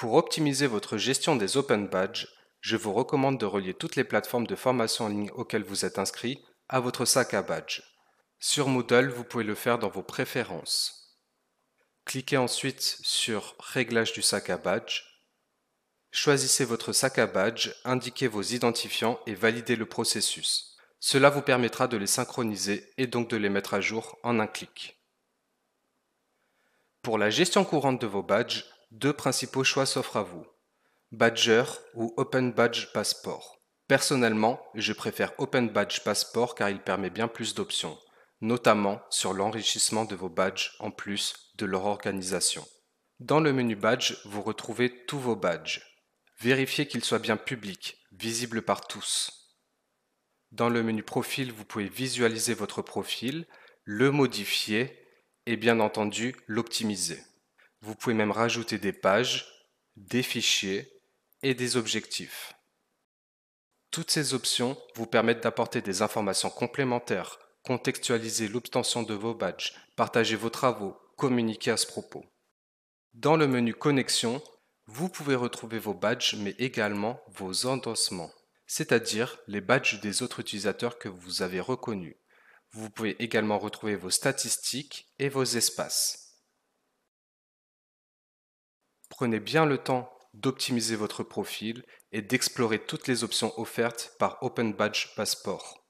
Pour optimiser votre gestion des Open Badges, je vous recommande de relier toutes les plateformes de formation en ligne auxquelles vous êtes inscrit à votre sac à badge. Sur Moodle, vous pouvez le faire dans vos préférences. Cliquez ensuite sur Réglage du sac à badge. Choisissez votre sac à badge, indiquez vos identifiants et validez le processus. Cela vous permettra de les synchroniser et donc de les mettre à jour en un clic. Pour la gestion courante de vos badges, deux principaux choix s'offrent à vous. Badger ou Open Badge Passport. Personnellement, je préfère Open Badge Passport car il permet bien plus d'options, notamment sur l'enrichissement de vos badges en plus de leur organisation. Dans le menu Badge, vous retrouvez tous vos badges. Vérifiez qu'ils soient bien publics, visibles par tous. Dans le menu Profil, vous pouvez visualiser votre profil, le modifier et bien entendu l'optimiser. Vous pouvez même rajouter des pages, des fichiers et des objectifs. Toutes ces options vous permettent d'apporter des informations complémentaires, contextualiser l'obtention de vos badges, partager vos travaux, communiquer à ce propos. Dans le menu Connexion, vous pouvez retrouver vos badges mais également vos endossements, c'est-à-dire les badges des autres utilisateurs que vous avez reconnus. Vous pouvez également retrouver vos statistiques et vos espaces. Prenez bien le temps d'optimiser votre profil et d'explorer toutes les options offertes par Open Badge Passport.